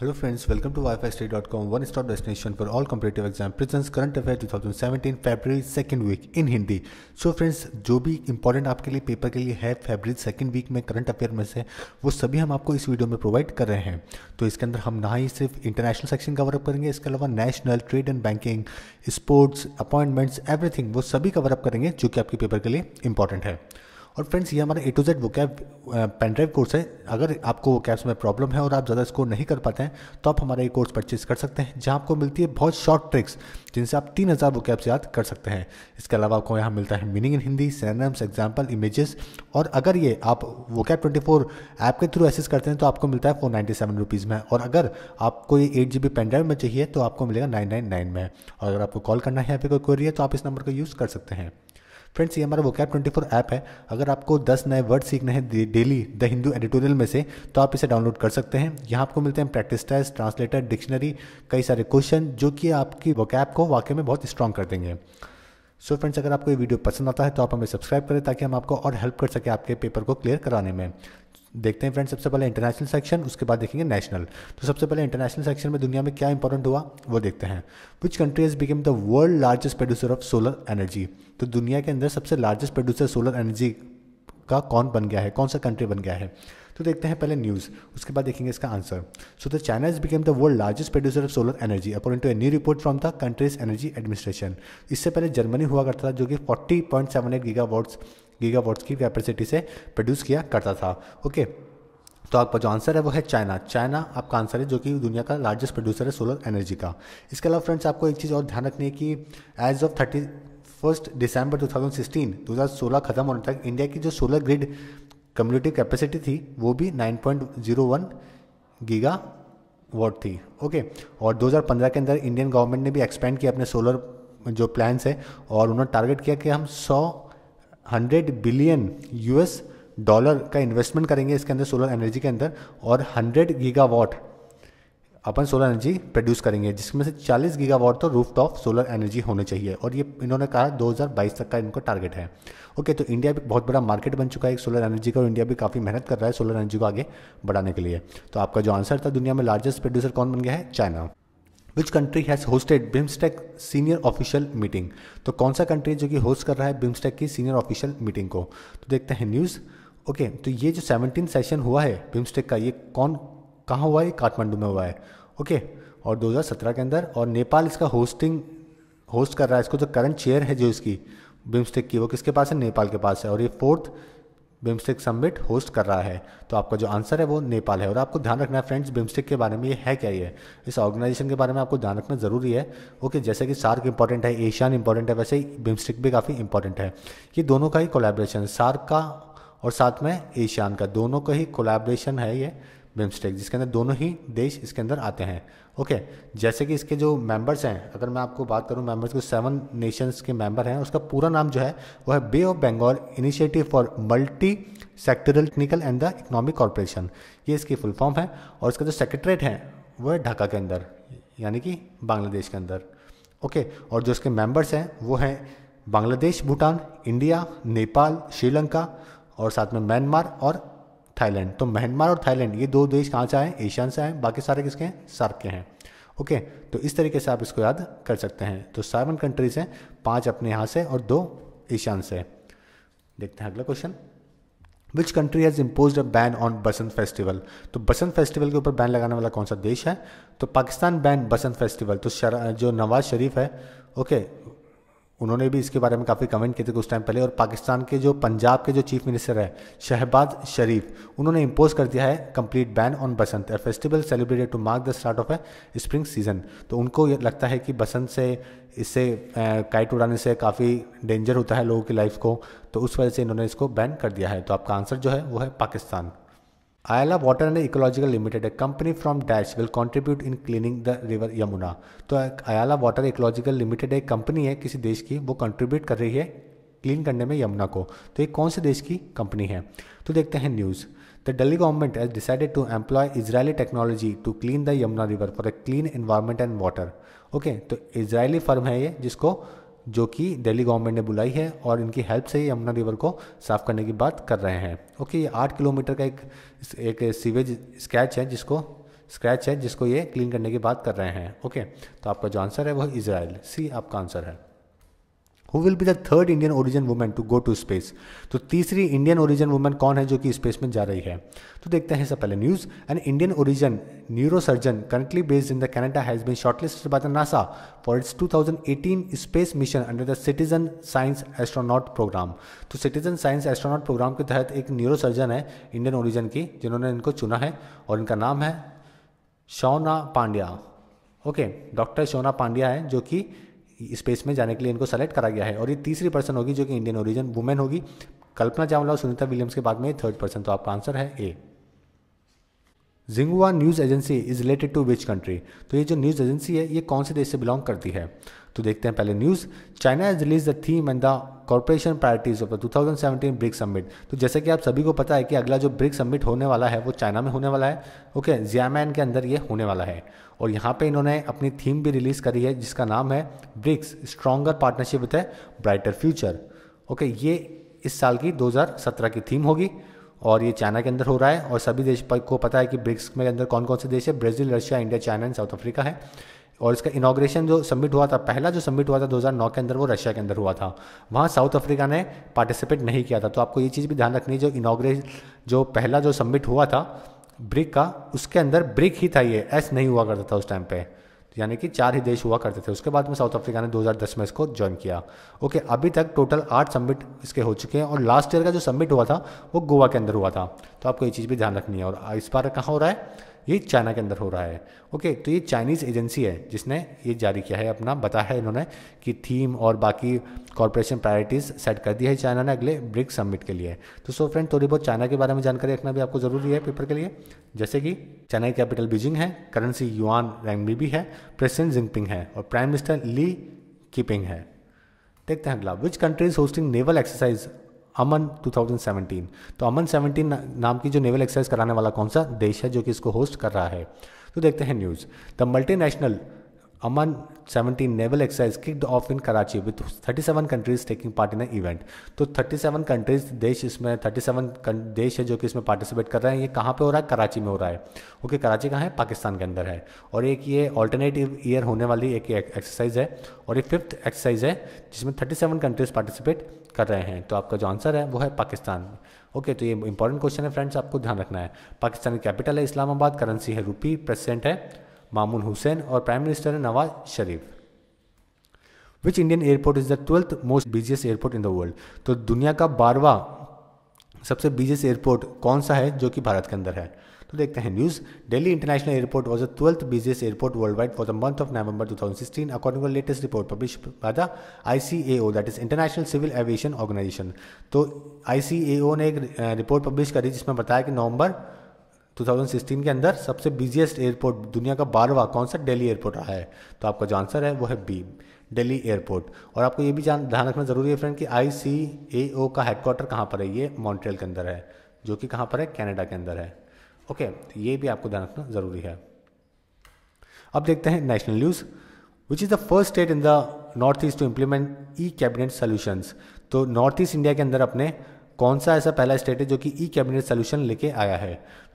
Hello friends welcome study dot com one stop destination for all for exam presence exam affair two thousand 2017 February second week in Hindi so friends जो भी important आपके लिए paper के लिए है फरवरी second week में current affair में से वो सभी हम आपको इस वीडियो में प्रोवाइड कर रहे हैं तो इसके अंदर हम ना ही सिर्फ इंटरनेशनल सेक्शन कवर अप करेंगे इसके अलावा national trade and banking sports appointments everything वो सभी कवर अप करेंगे जो कि आपके पेपर के लिए इंपॉर्टेंट है और फ्रेंड्स ये हमारा A to Z cab pen drive course है अगर आपको वो कैब्स में प्रॉब्लम है और आप ज़्यादा स्कोर नहीं कर पाते हैं तो आप हमारा ये कोर्स परचेज कर सकते हैं जहाँ आपको मिलती है बहुत शॉर्ट ट्रिक्स जिनसे आप तीन हज़ार वो कैब्स याद कर सकते हैं इसके अलावा आपको यहाँ मिलता है meaning in Hindi synonyms example images और अगर ये आप कैब ट्वेंटी फोर ऐप के थ्रू एसेस करते हैं तो आपको मिलता है फोर नाइन्टी सेवन रुपीज़ में और अगर आपको ये eight G B pen drive में चाहिए तो आपको मिलेगा नाइन नाइन नाइन में और अगर आपको कॉल करना है या फिर कोई क्वेरी है तो आप इस नंबर का यूज़ कर सकते हैं फ्रेंड्स ये हमारा वोकैप फोर ऐप है अगर आपको दस नए वर्ड सीखने हैं डेली द हिंदू एडिटोरियल में से तो आप इसे डाउनलोड कर सकते हैं यहाँ आपको मिलते हैं प्रैक्टिस टेस्ट ट्रांसलेटर डिक्शनरी कई सारे क्वेश्चन जो कि आपकी वोकैप को वाकई में बहुत स्ट्रॉन्ग कर देंगे सो so फ्रेंड्स अगर आपको ये वीडियो पसंद आता है तो आप हमें सब्सक्राइब करें ताकि हम आपको और हेल्प कर सकें आपके पेपर को क्लियर कराने में देखते हैं फ्रेंड्स सबसे पहले इंटरनेशनल सेक्शन उसके बाद देखेंगे नेशनल तो सबसे पहले इंटरनेशनल सेक्शन में दुनिया में क्या इंपॉर्टेंट हुआ वो देखते हैं which countries became the world largest producer of solar energy तो दुनिया के अंदर सबसे लार्जेस्ट प्रोड्यूसर सोलर एनर्जी का कौन बन गया है कौन सा कंट्री बन गया है तो देखते हैं पहले न्यूज़ उसके बाद देखेंगे इसका answer so the China is became the world largest producer of solar energy according to a new report from the countries energy administration इससे पहले जर्मनी हुआ करता था जो कि 40.78 point seven eight giga watts gigawatts की कैपेसिटी से produce किया करता था ओके तो आपका जो आंसर है वो है चाइना चाइना आपका आंसर है जो कि दुनिया का लार्जेस्ट प्रोड्यूसर है सोलर एनर्जी का इसके अलावा फ्रेंड्स आपको एक चीज़ और ध्यान रखनी है कि as of thirty first December 2016 2016 खत्म होने तक इंडिया की जो सोलर ग्रिड कम्युनिटी कैपेसिटी थी वो भी 9.01 गीगा वॉट थी ओके और 2015 के अंदर इंडियन गवर्नमेंट ने भी एक्सपेंड किया अपने सोलर जो प्लान्स है और उन्होंने टारगेट किया कि हम 100 हंड्रेड बिलियन यूएस डॉलर का इन्वेस्टमेंट करेंगे इसके अंदर सोलर एनर्जी के अंदर और हंड्रेड गीगावाट अपन सोलर एनर्जी प्रोड्यूस करेंगे जिसमें से 40 गीगावाट तो रूफ टॉप सोलर एनर्जी होने चाहिए और ये इन्होंने कहा 2022 तक का इनको टारगेट है ओके तो इंडिया भी बहुत बड़ा मार्केट बन चुका है सोलर एनर्जी का और इंडिया भी काफ़ी मेहनत कर रहा है सोलर एनर्जी को आगे बढ़ाने के लिए तो आपका जो आंसर था दुनिया में लार्जेस्ट प्रोड्यूसर कौन बन गया है China which country has hosted BIMSTEC senior official meeting तो कौन सा कंट्री जो कि होस्ट कर रहा है बिम्स्टेक की सीनियर ऑफिशियल मीटिंग को तो देखते हैं न्यूज़ ओके okay, तो ये जो सेवनटीन सेशन हुआ है बिम्स्टेक का ये कौन कहाँ हुआ है काठमांडू में हुआ है ओके okay, और 2017 के अंदर और नेपाल इसका होस्टिंग होस्ट कर रहा है इसको जो करंट चेयर है जो इसकी बिम्स्टेक की वो किसके पास है नेपाल के पास है और ये फोर्थ बिम्स्टेक समिट होस्ट कर रहा है तो आपका जो आंसर है वो नेपाल है और आपको ध्यान रखना है फ्रेंड्स बिम्स्टेक के बारे में ये है क्या ये इस ऑर्गेनाइजेशन के बारे में आपको ध्यान रखना ज़रूरी है ओके जैसे कि सार्क इंपॉर्टेंट है एशियान इंपॉर्टेंट है वैसे ही बिम्स्टेक भी काफ़ी इंपॉर्टेंट है ये दोनों का ही कोलेब्रेशन सार्क का और साथ में एशियान का दोनों का ही कोलेब्रेशन है ये बिम्स्टेक जिसके अंदर दोनों ही देश इसके अंदर आते हैं ओके जैसे कि इसके जो मेंबर्स हैं अगर मैं आपको बात करूं मेंबर्स को सेवन नेशंस के मेंबर हैं उसका पूरा नाम जो है वो है bay of Bengal initiative for multi sectoral technical and the economic corporation ये इसकी फुल फॉर्म है और इसका जो सेक्रेटरेट है वो है ढाका के अंदर यानी कि बांग्लादेश के अंदर ओके और जो इसके मेम्बर्स हैं वो हैं बांग्लादेश भूटान इंडिया नेपाल श्रीलंका और साथ में म्यांमार और थाईलैंड तो म्यांमार और थाईलैंड ये दो देश कहाँ से आए एशियान से आए बाकी सारे किसके हैं सार्क के हैं ओके तो इस तरीके से आप इसको याद कर सकते हैं तो सेवन कंट्रीज हैं पांच अपने यहाँ से और दो ईशान से देखते हैं अगला question which country has impose a ban on Basant festival तो बसंत फेस्टिवल के ऊपर बैन लगाने वाला कौन सा देश है तो पाकिस्तान बैन बसंत फेस्टिवल तो जो नवाज शरीफ है ओके उन्होंने भी इसके बारे में काफ़ी कमेंट किए थे कुछ टाइम पहले और पाकिस्तान के जो पंजाब के जो चीफ मिनिस्टर है शहबाज शरीफ उन्होंने इम्पोज कर दिया है complete ban on Basant festival celebrated to mark the start of a spring season तो उनको लगता है कि बसंत से इससे काइट उड़ाने से काफ़ी डेंजर होता है लोगों की लाइफ को तो उस वजह से इन्होंने इसको बैन कर दिया है तो आपका आंसर जो है वो है Pakistan Ayala water and ecological limited a company from dash will contribute in cleaning the river Yamuna तो आयाला वाटर इकोलॉजिकल लिमिटेड एक कंपनी है किसी देश की वो कंट्रीब्यूट कर रही है क्लीन करने में यमुना को तो ये कौन से देश की कंपनी है तो देखते हैं news the Delhi government as decided to employ Israeli technology to clean the Yamuna river for a clean environment and water okay तो इजराइली फर्म है ये जिसको जो कि दिल्ली गवर्नमेंट ने बुलाई है और इनकी हेल्प से ही यमुना रिवर को साफ़ करने की बात कर रहे हैं ओके ये आठ किलोमीटर का एक एक सीवेज स्क्रैच है जिसको स्क्रैच है जिसको ये क्लीन करने की बात कर रहे हैं ओके तो आपका जो आंसर है वह इसराइल सी आपका आंसर है who will be the third Indian origin women to go to space तो तीसरी इंडियन ओरिजिन वुमेन कौन है जो कि स्पेस में जा रही है तो देखते हैं सब पहले news an Indian origin neurosurgeon currently based in the Canada has been shortlisted by the NASA for its 2018 space mission under the citizen science astronaut program तो सिटीजन साइंस एस्ट्रोनॉट प्रोग्राम के तहत एक न्यूरोसर्जन है Indian origin की जिन्होंने इनको चुना है और इनका नाम है Shawna Pandya okay doctor Shawna Pandya है जो कि स्पेस में जाने के लिए इनको सेलेक्ट करा गया है और ये तीसरी पर्सन होगी जो कि इंडियन ओरिजिन वुमेन होगी कल्पना चावला और सुनीता विलियम्स के बाद में थर्ड पर्सन तो आपका आंसर है ए जिंगुआ news agency is related to which country तो ये जो न्यूज़ एजेंसी है ये कौन से देश से बिलोंग करती है तो देखते हैं पहले news China is release the theme and the corporation priorities of the 2017 BRIC summit तो जैसे कि आप सभी को पता है कि अगला जो ब्रिक समिट होने वाला है वो चाइना में होने वाला है ओके जियामैन के अंदर ये होने वाला है और यहाँ पे इन्होंने अपनी थीम भी रिलीज़ करी है जिसका नाम है BRICS stronger partnership with a brighter future okay ये इस साल की 2017 की थीम होगी और ये चाइना के अंदर हो रहा है और सभी देश को पता है कि ब्रिक्स में अंदर कौन कौन से देश है Brazil Russia India China and South Africa है और इसका इनाग्रेशन जो सबमिट हुआ था पहला जो सबमिट हुआ था 2009 के अंदर वो रशिया के अंदर हुआ था वहाँ साउथ अफ्रीका ने पार्टिसिपेट नहीं किया था तो आपको ये चीज़ भी ध्यान रखनी है जो इनाग्रेट जो पहला जो सबमिट हुआ था ब्रिक का उसके अंदर ब्रिक ही था ये एस नहीं हुआ करता था उस टाइम पे तो यानी कि चार ही देश हुआ करते थे उसके बाद में साउथ अफ्रीका ने 2010 में इसको ज्वाइन किया ओके अभी तक टोटल आठ सबमिट इसके हो चुके हैं और लास्ट ईयर का जो सबमिट हुआ था वो गोवा के अंदर हुआ था तो आपको ये चीज़ भी ध्यान रखनी है और इस बार कहाँ हो रहा है ये चाइना के अंदर हो रहा है ओके तो ये चाइनीज़ एजेंसी है जिसने ये जारी किया है अपना बताया है इन्होंने कि थीम और बाकी कॉरपोरेशन प्रायोरिटीज़ सेट कर दी है चाइना ने अगले ब्रिक्स समिट के लिए तो सो फ्रेंड थोड़ी बहुत चाइना के बारे में जानकारी रखना भी आपको ज़रूरी है पेपर के लिए जैसे कि चाइना कैपिटल बीजिंग है करेंसी युआन रैंगबी भी है प्रेसिडेंट जिंगपिंग है और प्राइम मिनिस्टर ली कीपिंग है देखते हैं अगला which countries hosting naval exercise Aman 2017 तो अमन 17 नाम की जो नेवल एक्सरसाइज कराने वाला कौन सा देश है जो कि इसको होस्ट कर रहा है तो देखते हैं news the multinational Aman 17 naval exercise kicked off in Karachi with 37 countries taking part in event तो 37 कंट्रीज देश इसमें 37 देश है जो कि इसमें पार्टिसिपेट कर रहे हैं ये कहाँ पे हो रहा है कराची में हो रहा है ओके okay, कराची कहाँ है पाकिस्तान के अंदर है और एक ये ऑल्टरनेटिव ईयर होने वाली एक एक्सरसाइज है और ये फिफ्थ एक्सरसाइज है जिसमें थर्टी कंट्रीज पार्टिसिपेट कर रहे हैं तो आपका जो आंसर है वो है पाकिस्तान ओके okay, तो ये इंपॉर्टेंट क्वेश्चन है फ्रेंड्स आपको ध्यान रखना है पाकिस्तान की कैपिटल है इस्लामाबाद करेंसी है रुपी प्रेसिडेंट है मामून हुसैन और प्राइम मिनिस्टर है Nawaz Sharif which Indian airport is the twelfth most busiest airport in the world तो दुनिया का बारवा सबसे बिजिएस्ट एयरपोर्ट कौन सा है जो कि भारत के अंदर है तो देखते हैं news Delhi international airport was the twelfth busiest airport world wide for the month of November 2016 according to latest report publish by the ICAO that is international civil aviation organization तो आईसीएओ ने एक रिपोर्ट eh, पब्लिश करी जिसमें बताया कि नवंबर 2016 के अंदर सबसे बिजिएस्ट एयरपोर्ट दुनिया का बारहवा कौन सा दिल्ली एयरपोर्ट रहा है तो आपका जो आंसर है वो है बी दिल्ली एयरपोर्ट और आपको ये भी जान ध्यान रखना ज़रूरी है फ्रेंड कि आई सी ए ओ का हेडक्वार्टर कहाँ पर है ये मॉन्ट्रियल के अंदर है जो कि कहाँ पर है कैनेडा के अंदर है ओके तो ये भी आपको ध्यान रखना ज़रूरी है अब देखते हैं national news which is the first state in the north east to implement E cabinet solutions तो नॉर्थ ईस्ट इंडिया के अंदर अपने कौन सा ऐसा पहला स्टेट है जो कि ई कैबिनेट सोल्यूशन लेके आया है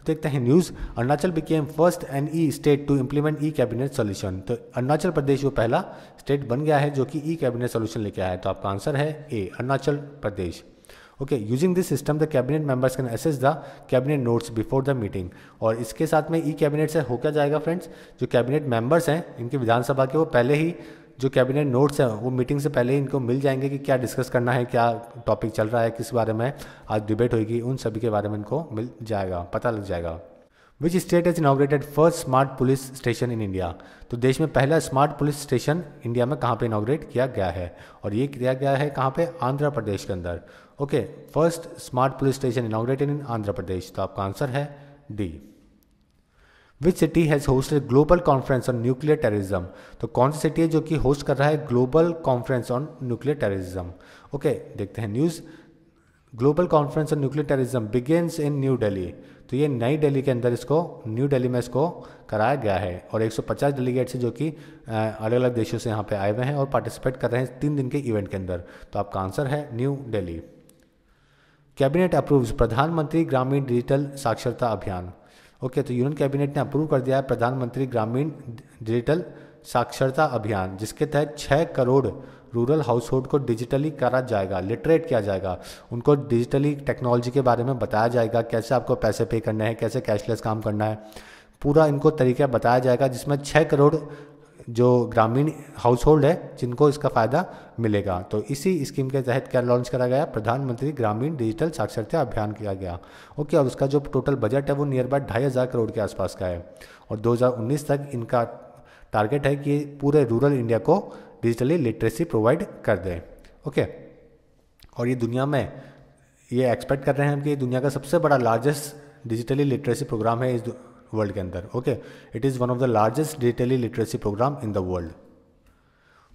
देखते हैं news Arunachal became first and E state to implement E cabinet solution तो अरुणाचल प्रदेश वो पहला स्टेट बन गया है जो कि ई कैबिनेट सोल्यूशन लेके आया है तो आपका आंसर है A Arunachal Pradesh okay using this system the cabinet members can access the cabinet notes before the meeting और इसके साथ में ई e कैबिनेट से हो क्या जाएगा फ्रेंड्स जो कैबिनेट मेंबर्स हैं इनके विधानसभा के वो पहले ही जो कैबिनेट नोट्स हैं वो मीटिंग से पहले ही इनको मिल जाएंगे कि क्या डिस्कस करना है क्या टॉपिक चल रहा है किस बारे में आज डिबेट होगी उन सभी के बारे में इनको मिल जाएगा पता लग जाएगा which state is inaugurated first smart police station in India तो देश में पहला स्मार्ट पुलिस स्टेशन इंडिया में कहाँ पे इनाग्रेट किया गया है और ये किया गया है कहाँ पे आंध्र प्रदेश के अंदर okay first smart police station inaugurated in Andhra Pradesh तो आपका आंसर है D which city has hosted global conference on nuclear terrorism तो कौन सी सिटी है जो कि होस्ट कर रहा है global conference on nuclear terrorism okay देखते हैं news global conference on nuclear terrorism begins in New Delhi तो ये नई दिल्ली के अंदर इसको न्यू दिल्ली में इसको कराया गया है और 150 डेलीगेट्स हैं जो कि अलग अलग देशों से यहाँ पे आए हुए हैं और पार्टिसिपेट कर रहे हैं तीन दिन के इवेंट के अंदर तो आपका आंसर है न्यू दिल्ली कैबिनेट अप्रूव्स प्रधानमंत्री ग्रामीण डिजिटल साक्षरता अभियान ओके तो यूनियन कैबिनेट ने अप्रूव कर दिया है प्रधानमंत्री ग्रामीण डिजिटल साक्षरता अभियान जिसके तहत छः करोड़ रूरल हाउस होल्ड को डिजिटली करा जाएगा लिटरेट किया जाएगा उनको डिजिटली टेक्नोलॉजी के बारे में बताया जाएगा कैसे आपको पैसे पे करने हैं कैसे कैशलेस काम करना है पूरा इनको तरीका बताया जाएगा जिसमें छः करोड़ जो ग्रामीण हाउस होल्ड है जिनको इसका फ़ायदा मिलेगा तो इसी स्कीम के तहत क्या लॉन्च करा गया प्रधानमंत्री ग्रामीण डिजिटल साक्षरता अभियान किया गया ओके और उसका जो टोटल बजट है वो नियर बाय ढाई हज़ार करोड़ के आसपास का है और 2019 तक इनका टारगेट है कि पूरे रूरल इंडिया को डिजिटली लिटरेसी प्रोवाइड कर दें ओके और ये दुनिया में ये एक्सपेक्ट कर रहे हैं कि दुनिया का सबसे बड़ा लार्जेस्ट डिजिटली लिटरेसी प्रोग्राम है इस वर्ल्ड के अंदर okay it is one of the largest digitally literacy program in the world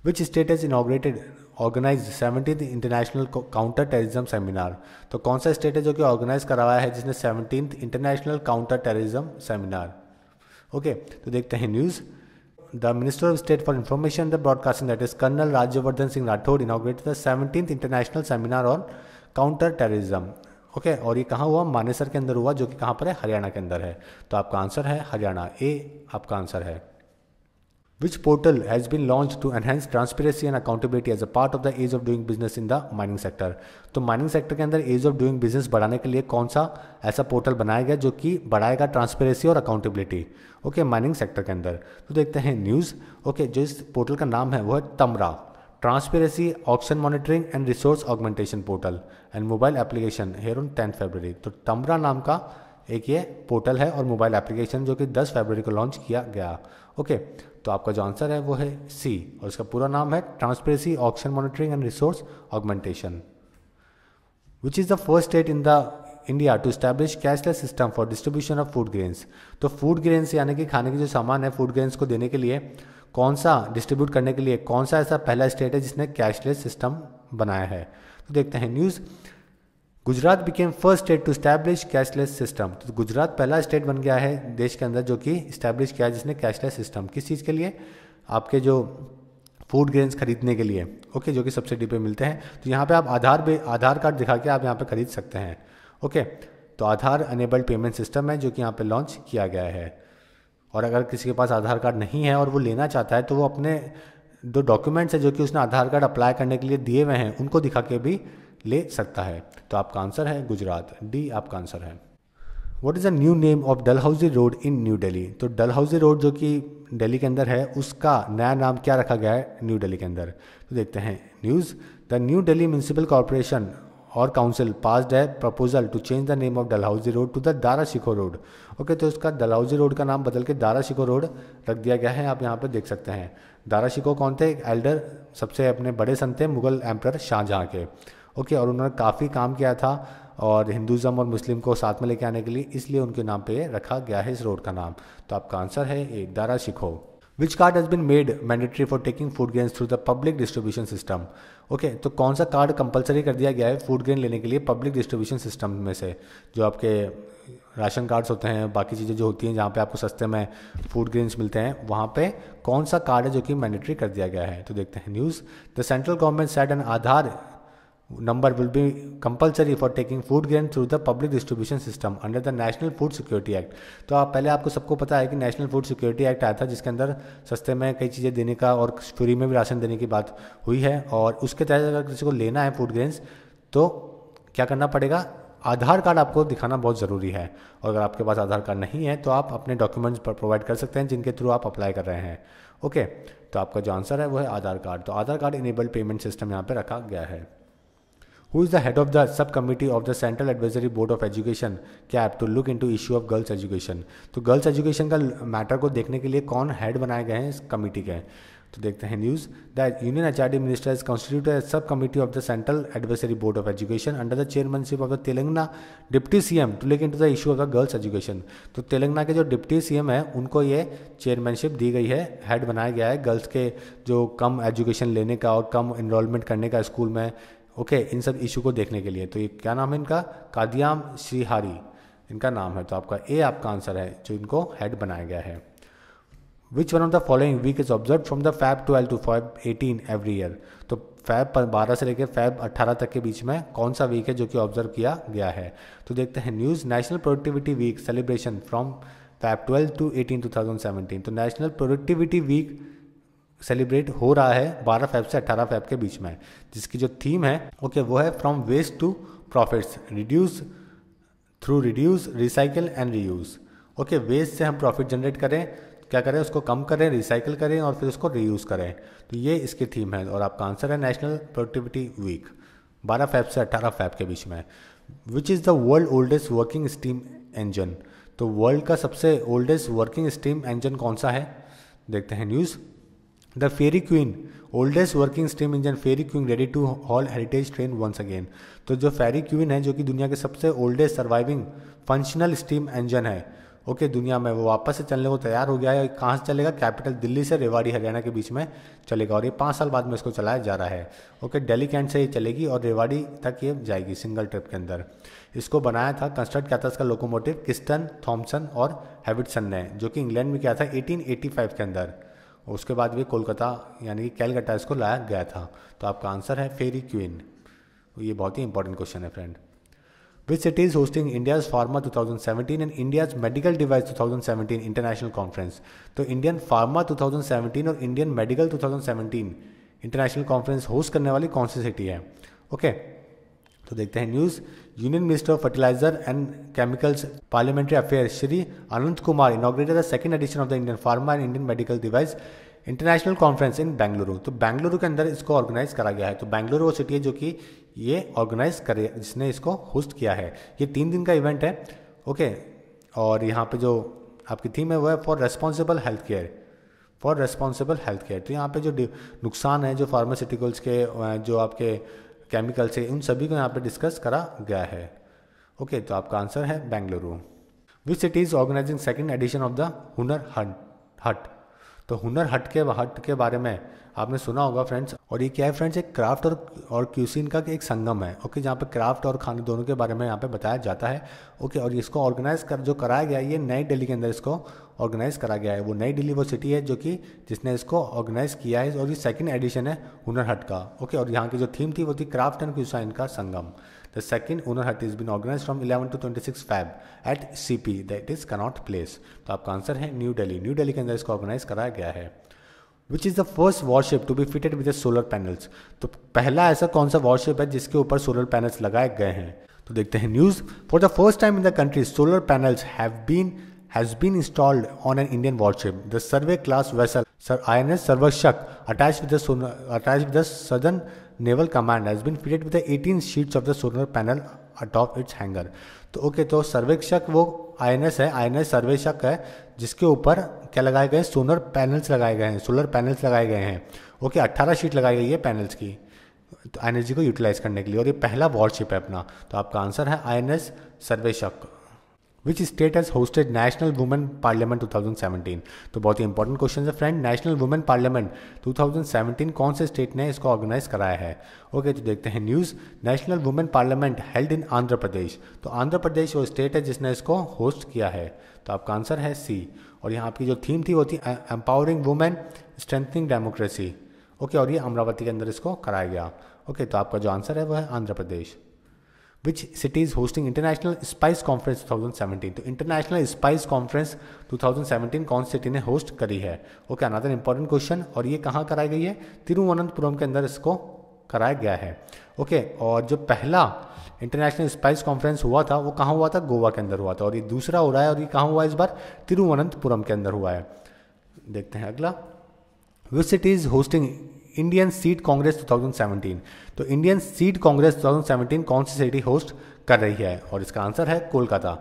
which state is inaugurated organize seventeen international counter terrorism seminar तो कौन सा स्टेट है जो कि ऑर्गेनाइज करवाया है जिसने seventeen international counter terrorism seminar okay तो देखते हैं news the minister of state for Information the broadcasting that is colonel Rajyavardhan Singh Rathore Rathod, inaugurated the 17th International Seminar on counter okay और ये कहाँ हुआ मानेसर के अंदर हुआ जो कि कहाँ पर है हरियाणा के अंदर है तो आपका आंसर है हरियाणा ए आपका आंसर है Which portal has been launched to enhance transparency and accountability as a part of the ease of doing business in the mining sector? तो माइनिंग सेक्टर के अंदर एज ऑफ डूइंग बिजनेस बढ़ाने के लिए कौन सा ऐसा पोर्टल बनाया गया जो कि बढ़ाएगा ट्रांसपेरेंसी और अकाउंटेबिलिटी ओके माइनिंग सेक्टर के अंदर तो देखते हैं न्यूज़ ओके okay, जो इस पोर्टल का नाम है वो है TAMRA transparency auction monitoring and resource augmentation portal and mobile application here on tenth February तो टमरा नाम का एक ये पोर्टल है और मोबाइल एप्लीकेशन जो कि 10 फरवरी को लॉन्च किया गया ओके तो आपका जो आंसर है वो है सी और इसका पूरा नाम है transparency auction monitoring and resource augmentation which is the first state in the India to establish cashless system for distribution of food grains तो फूड ग्रेन्स यानी कि खाने के जो सामान है फूड ग्रेन्स को देने के लिए कौन सा डिस्ट्रीब्यूट करने के लिए कौन सा ऐसा पहला स्टेट है जिसने कैशलेस सिस्टम बनाया है तो देखते हैं news Gujarat became first state to establish cashless system तो गुजरात पहला स्टेट बन गया है देश के अंदर जो कि स्टैब्लिश किया है जिसने कैशलेस सिस्टम किस चीज़ के लिए आपके जो फूड ग्रेन्स खरीदने के लिए ओके जो कि सब्सिडी पे मिलते हैं तो यहाँ पे आप आधार भी आधार कार्ड दिखा के आप यहाँ पे खरीद सकते हैं ओके तो आधार अनेबल्ड पेमेंट सिस्टम है जो कि यहाँ पे लॉन्च किया गया है और अगर किसी के पास आधार कार्ड नहीं है और वो लेना चाहता है तो वो अपने जो डॉक्यूमेंट्स हैं जो कि उसने आधार कार्ड अप्लाई करने के लिए दिए हुए हैं उनको दिखा के भी ले सकता है तो आपका आंसर है गुजरात डी आपका आंसर है what is the new name of Dalhousie road in New Delhi तो डलहाउजी रोड जो कि डेली के अंदर है उसका नया नाम क्या रखा गया है न्यू डेली के अंदर तो देखते हैं news the New Delhi municipal corporation और काउंसिल पास है proposal to change the name of Dalhousie road to the Dara Shikoh road okay तो इसका डलहाउजी रोड का नाम बदल के दारा शिखो रोड रख दिया गया है आप यहाँ पर देख सकते हैं दारा शिखो कौन थे एक एल्डर सबसे अपने बड़े सन थे मुगल एम्पर शाहजहाँ के ओके और उन्होंने काफ़ी काम किया था और हिंदुज़म और मुस्लिम को साथ में लेके आने के लिए इसलिए उनके नाम पर रखा गया है इस रोड का नाम तो आपका आंसर है A Dara Shikoh which card has been made mandatory for taking food grains through the public distribution system okay तो कौन सा कार्ड कंपलसरी कर दिया गया है फूड ग्रेन लेने के लिए पब्लिक डिस्ट्रीब्यूशन सिस्टम में से जो आपके राशन कार्ड्स होते हैं बाकी चीज़ें जो होती हैं जहाँ पे आपको सस्ते में फूड ग्रेन्स मिलते हैं वहाँ पे कौन सा कार्ड है जो कि मैंडेटरी कर दिया गया है तो देखते हैं news the central government set an Aadhaar number will be compulsory for taking food grain through the public distribution system under the National Food Security Act तो आप पहले आपको सबको पता है कि नेशनल फूड सिक्योरिटी एक्ट आया था जिसके अंदर सस्ते में कई चीज़ें देने का और फ्री में भी राशन देने की बात हुई है और उसके तहत अगर किसी को लेना है फूड ग्रेन्स तो क्या करना पड़ेगा आधार कार्ड आपको दिखाना बहुत ज़रूरी है और अगर आपके पास आधार कार्ड नहीं है तो आप अपने डॉक्यूमेंट्स पर प्रोवाइड कर सकते हैं जिनके थ्रू आप अप्लाई कर रहे हैं ओके तो आपका जो आंसर है वो है आधार कार्ड तो Aadhaar card enable payment system यहाँ पर रखा गया है who is the head of the sub committee of the central advisory board of education cap to look into issue of girls education तो गर्ल्स एजुकेशन का matter को देखने के लिए कौन हेड बनाए गए हैं इस कमिटी के तो देखते हैं news the union H R D minister is constituted sub committee of the central advisory board of education under the chairmanship of the Telangana deputy C M to look into the issue of the girls education तो तेलंगाना के जो deputy C M है उनको ये चेयरमैनशिप दी गई है head बनाया गया है गर्ल्स के जो कम एजुकेशन लेने का और कम इनरोलमेंट करने का स्कूल में ओके इन सब इशू को देखने के लिए तो ये क्या नाम है इनका कादियाम श्रीहारी इनका नाम है तो आपका ए आपका आंसर है जो इनको हेड बनाया गया है which one of the following week is observe from the Feb twelve to Feb eighteen every year तो फैब पर बारह से लेकर फैब अट्ठारह तक के बीच में कौन सा वीक है जो कि ऑब्जर्व किया गया है तो देखते हैं news national productivity week celebration from Feb twelve to eighteen two thousand seventeen तो नेशनल प्रोडक्टिविटी वीक सेलिब्रेट हो रहा है 12 फेब से 18 फेब के बीच में जिसकी जो थीम है ओके वो है from waste to profits reduce through reduce recycle and reuse okay waste से हम प्रॉफिट जनरेट करें क्या करें उसको कम करें रिसाइकिल करें और फिर उसको रीयूज़ करें तो ये इसकी थीम है और आपका आंसर है नेशनल प्रोडक्टिविटी वीक 12 फैब से 18 फैब के बीच में which is the world oldest working steam engine तो वर्ल्ड का सबसे ओल्डेस्ट वर्किंग स्टीम इंजन कौन सा है देखते हैं news the Fairy Queen oldest working steam engine Fairy Queen ready to haul heritage train once again तो जो फेरी क्वीन है जो कि दुनिया के सबसे oldest surviving functional steam engine है ओके okay, दुनिया में वो वापस से चलने को तैयार हो गया है कहाँ से चलेगा कैपिटल दिल्ली से रेवाड़ी हरियाणा के बीच में चलेगा और ये पाँच साल बाद में इसको चलाया जा रहा है ओके दिल्ली कैंट से ये चलेगी और रेवाड़ी तक ये जाएगी सिंगल ट्रिप के अंदर इसको बनाया था कंस्ट्रक्ट किया था इसका लोकोमोटिव किस्टन थॉम्सन और हैविटसन ने जो कि इंग्लैंड में किया था एटीन के अंदर उसके बाद भी कोलकाता यानी कि कैलकटा इसको लाया गया था तो आपका आंसर है फेरी क्वीन ये बहुत ही इंपॉर्टेंट क्वेश्चन है friend which city is hosting India's pharma 2017 medical device two thousand 2017 international conference तो इंडियन फार्मा 2017 और Indian medical 2017 international conference host करने वाली कौन सी सिटी है ओके okay. तो देखते हैं news union minister of fertiliser and chemicals parliamentary affair Shri Anant Kumar inaugurated the second edition of the Indian pharma and Indian medical device international conference in Bengaluru तो बेंगलुरु के अंदर इसको ऑर्गेनाइज करा गया है तो बेंगलुरु वो सिटी है जो कि ये ऑर्गेनाइज करे जिसने इसको होस्ट किया है ये तीन दिन का इवेंट है ओके और यहाँ पे जो आपकी थीम है वो है for responsible health care for responsible health care तो यहाँ पे जो नुकसान है जो फार्मास्यूटिकल्स के जो आपके केमिकल से उन सभी को यहाँ पे डिस्कस करा गया है ओके okay, तो आपका आंसर है Bengaluru which city is organising second edition of the Hunar hut हट तो हुनर हट के हट के बारे में आपने सुना होगा फ्रेंड्स और ये क्या है फ्रेंड्स एक क्राफ्ट और और क्यूसिन का एक संगम है ओके जहाँ पे क्राफ्ट और खाने दोनों के बारे में यहाँ पे बताया जाता है ओके और इसको ऑर्गेनाइज कर जो कराया गया ये नई दिल्ली के अंदर इसको ऑर्गेनाइज करा गया है वो नई दिल्ली वो सिटी है जो कि जिसने इसको ऑर्गेनाइज किया है और ये सेकेंड एडिशन है हुनर हट का ओके और यहाँ की जो थीम थी वो थी क्राफ्ट एंड क्यूसाइन का संगम The hut is Hut organise from eleven to 11 six 26 at C P that is Connaught Place तो आपका आंसर है न्यू डेली न्यू डेली के अंदर इसको ऑर्गेनाइज कराया गया है which is the first warship to be fitted with solar panels तो पहला ऐसा कौन सा वॉरशिप है जिसके ऊपर सोलर पैनल्स लगाए गए हैं तो देखते हैं news for the first time in the country solar panels have been has been installed on an Indian warship. The Survey class vessel Sir INS Sarvashak attached with the sonar, attached with the Southern Naval Command has been fitted with the 18 sheets of the sonar panel atop its hangar. तो okay तो सर्वेक्षक वो आई है आई सर्वेक्षक है जिसके ऊपर क्या लगाए गए सोलर पैनल्स लगाए गए हैं सोलर पैनल्स लगाए गए हैं ओके 18 शीट लगाई गई है पैनल्स की तो एनर्जी को यूटिलाइज करने के लिए और ये पहला वॉरशिप है अपना तो आपका आंसर है I N S Sarvekshak which state has hosted national women parliament 2017 तो बहुत ही इंपॉर्टेंट क्वेश्चन है फ्रेंड नेशनल वुमेन पार्लियामेंट 2017 कौन से स्टेट ने इसको ऑर्गेनाइज कराया है ओके okay, तो देखते हैं news national women parliament held in Andhra Pradesh तो आंध्र प्रदेश वो स्टेट है जिसने इसको होस्ट किया है तो आपका आंसर है सी और यहाँ आपकी जो थीम थी वो थी empowering women strengthening democracy okay और ये अमरावती के अंदर इसको कराया गया ओके okay, तो आपका जो आंसर है वह है Andhra Pradesh which city is hosting international spice conference 2017 तो इंटरनेशनल स्पाइस कॉन्फ्रेंस 2017 कौन सिटी ने होस्ट करी है ओके अनदर इंपॉर्टेंट क्वेश्चन और ये कहाँ कराई गई है तिरुवनंतपुरम के अंदर इसको कराया गया है ओके okay, और जो पहला इंटरनेशनल स्पाइस कॉन्फ्रेंस हुआ था वो कहाँ हुआ था गोवा के अंदर हुआ था और ये दूसरा हो रहा है और ये कहाँ हुआ इस बार तिरुवनंतपुरम के अंदर हुआ है देखते हैं अगला which city is hosting Indian seed congress 2017 तो इंडियन सीट कांग्रेस 2017 कौन सी सिटी होस्ट कर रही है और इसका आंसर है Kolkata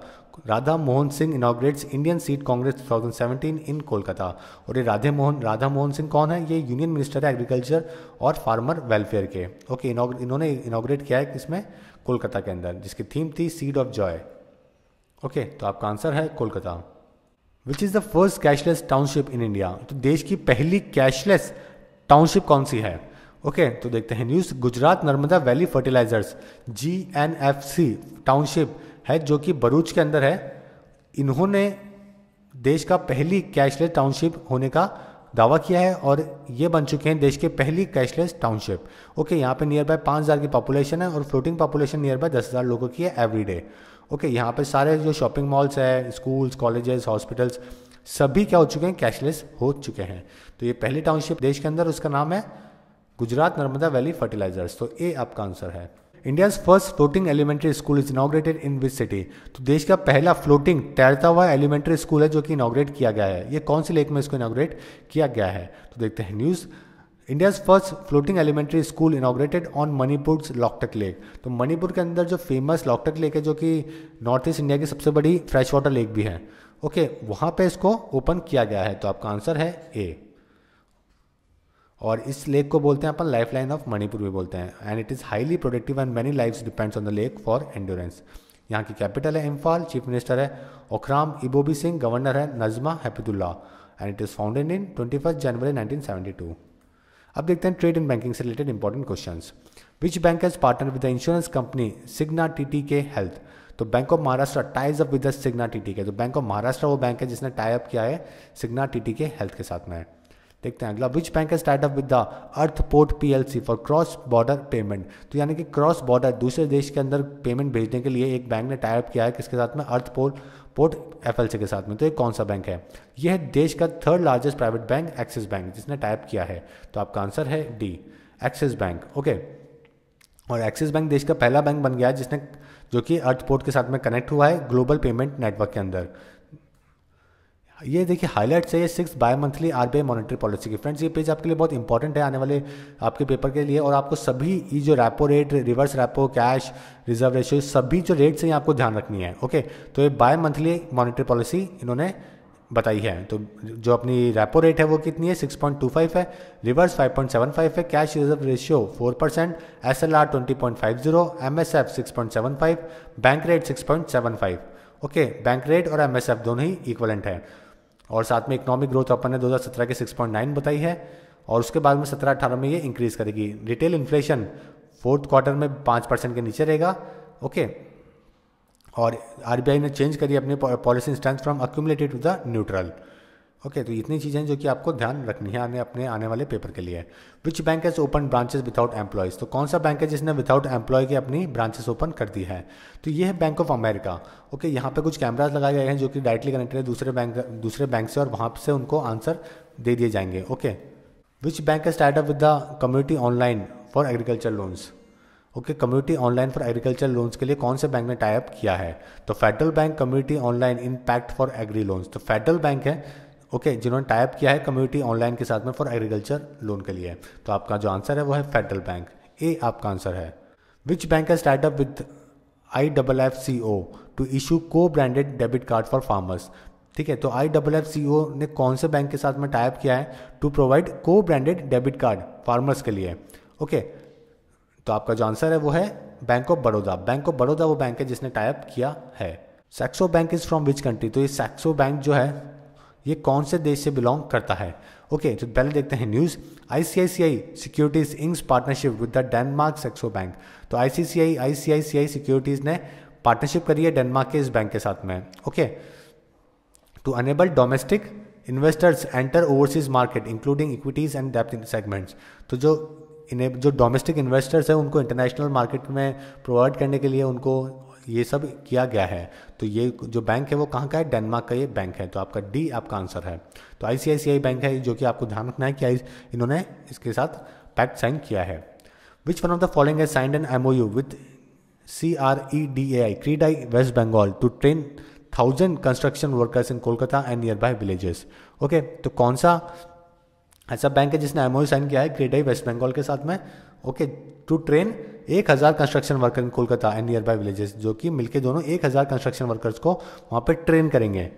Radha Mohan Singh inaugurates Indian seed congress 2017 in Kolkata और ये राधे मोहन राधा मोहन सिंह कौन है ये यूनियन मिनिस्टर है एग्रीकल्चर और फार्मर वेलफेयर के ओके इन्होंने इनाग्रेट किया है इसमें कोलकाता के अंदर जिसकी थीम थी सीड ऑफ जॉय ओके तो आपका आंसर है Kolkata which is the first cashless township in India तो देश की पहली कैशलेस टाउनशिप कौन सी है ओके okay, तो देखते हैं news Gujarat Narmada valley fertilizers G N F C township है जो कि बरूच के अंदर है इन्होंने देश का पहली कैशलेस टाउनशिप होने का दावा किया है और ये बन चुके हैं देश के पहली कैशलेस टाउनशिप ओके यहाँ पे नियर बाय पाँच हज़ार की पॉपुलेशन है और फ्लोटिंग पॉपुलेशन नियर बाय दस हज़ार लोगों की है एवरी डे ओके यहाँ पे सारे जो शॉपिंग मॉल्स है स्कूल्स कॉलेजेस हॉस्पिटल्स सभी क्या हो चुके हैं कैशलेस हो चुके हैं तो ये पहली टाउनशिप देश के अंदर उसका नाम है गुजरात नर्मदा वैली फर्टिलाइजर्स तो ए आपका आंसर है India's first floating elementary school is inaugurated in which city तो देश का पहला फ्लोटिंग तैरता हुआ एलिमेंट्री स्कूल है जो कि इनाग्रेट किया गया है ये कौन सी लेक में इसको इनाग्रेट किया गया है तो देखते हैं news India's first floating elementary school inaugurated on Manipur Loktak lake तो मणिपुर के अंदर जो फेमस लॉकटक लेक है जो कि नॉर्थ ईस्ट इंडिया की सबसे बड़ी फ्रेश वाटर लेक भी है ओके okay, पर पे इसको ओपन किया गया है तो आपका आंसर है ए और इस लेक को बोलते हैं अपन लाइफ लाइन ऑफ मणिपुर भी बोलते हैं and it is highly productive and many life depends on the lake for endurance यहाँ की कैपिटल है इम्फाल चीफ मिनिस्टर है ओखराम इबोबी सिंह गवर्नर है Najma Heptulla and it is founded in twenty first January nineteen seventy two अब देखते हैं ट्रेड एंड बैंकिंग से related important question which bank has partner with the insurance company Cigna T T K health तो bank of Maharashtra ties up with the Cigna T T K तो bank of Maharashtra वो bank है जिसने tie up किया है Cigna T T K health के साथ में देखते हैं अगला which bank startup with the Earthport PLC for cross border payment तो यानी कि क्रॉस बॉर्डर दूसरे देश के अंदर पेमेंट भेजने के लिए एक बैंक ने टाइप किया है किसके साथ में अर्थ पोर्ट पोर्ट एफ के साथ में तो ये कौन सा बैंक है यह है देश का third largest private bank Axis bank जिसने टाइप किया है तो आपका आंसर है डी एक्सिस बैंक ओके और एक्सिस बैंक देश का पहला बैंक बन गया है जिसने जो कि अर्थ पोर्ट के साथ में कनेक्ट हुआ है ग्लोबल पेमेंट नेटवर्क के अंदर ये देखिए हाईलाइट्स है ये six bimonthly R B monetary policy की फ्रेंड्स ये पेज आपके लिए बहुत इंपॉर्टेंट है आने वाले आपके पेपर के लिए और आपको सभी ये जो repo rate reverse repo cash reserve ratio सभी जो रेट्स हैं आपको ध्यान रखनी है ओके तो ये बाय मंथली मॉनिटरी पॉलिसी इन्होंने बताई है तो जो अपनी रेपो रेट है वो कितनी है 6.25 है रिवर्स 5.75 है cash reserve ratio 4 percent S L R twenty point five zero M S F six point seven five bank rate six point seven five okay bank rate और एम दोनों ही equivalent है और साथ में इकोनॉमिक ग्रोथ अपन ने 2017 के 6.9 बताई है और उसके बाद में 17 अठारह में ये इंक्रीज़ करेगी रिटेल इन्फ्लेशन फोर्थ क्वार्टर में पाँच परसेंट के नीचे रहेगा ओके और आरबीआई ने चेंज करी अपनी policy stand from accumulated to the neutral okay तो इतनी चीज़ें जो कि आपको ध्यान रखनी है आने अपने आने वाले पेपर के लिए which bank has open branches without employees तो कौन सा बैंक है जिसने विदाउट एम्प्लॉय की अपनी ब्रांचेस ओपन कर दी है तो ये है बैंक ऑफ अमेरिका ओके यहाँ पे कुछ कैमराज लगाए गए हैं जो कि डायरेक्टली कनेक्टेड है दूसरे बैंक दूसरे बैंक से और वहाँ से उनको आंसर दे दिए जाएंगे ओके विच बैंक है startup with the community online for agriculture loans okay community online for agriculture loans के लिए कौन से बैंक ने टाइप किया है तो Federal bank community online in pact for agri loans तो फेडरल बैंक है ओके जिन्होंने टाइप किया है कम्युनिटी ऑनलाइन के साथ में फॉर एग्रीकल्चर लोन के लिए तो आपका जो आंसर है वो है फेडरल बैंक ए आपका आंसर है विच बैंक है startup with I double F C O to issue co branded debit card for farmers ठीक है तो आई डबल एफ सी ओ ने कौन से बैंक के साथ में टाइप किया है to provide co branded debit card farmers के लिए ओके तो आपका जो आंसर है वो है bank of Baroda bank of Baroda वो बैंक है जिसने टाइप किया है Saxo bank is from which country तो ये सैक्सो बैंक जो है ये कौन से देश से बिलोंग करता है ओके okay, तो पहले देखते हैं news ICICI securities inks partnership with the Denmark Saxo bank तो आईसीसीआई आईसीआईसीआई सिक्योरिटीज ने पार्टनरशिप करी है डेनमार्क के इस बैंक के साथ में okay to enable domestic investors enter overseas market including equities and डेप्थ सेगमेंट्स तो जो जो डोमेस्टिक इन्वेस्टर्स हैं उनको इंटरनेशनल मार्केट में प्रोवाइड करने के लिए उनको ये सब किया गया है तो ये जो बैंक है वो कहाँ का है डेनमार्क का ये बैंक है तो आपका डी आपका आंसर है तो आई बैंक है जो कि आपको ध्यान रखना है कि इन्होंने इसके साथ पैक्ट साइन किया है which one of the following as signed an M O U with C R E D A I CREDAI West Bengal to train thousand construction workers in Kolkata and nearby villages okay तो कौन सा ऐसा bank है जिसने M sign किया है CREDAI waste Bengal के साथ में ओके टू ट्रेन एक हज़ार construction worker in Kolkata and nearby villages जो कि मिलकर दोनों एक हज़ार कंस्ट्रक्शन वर्कर्स को वहाँ पर ट्रेन करेंगे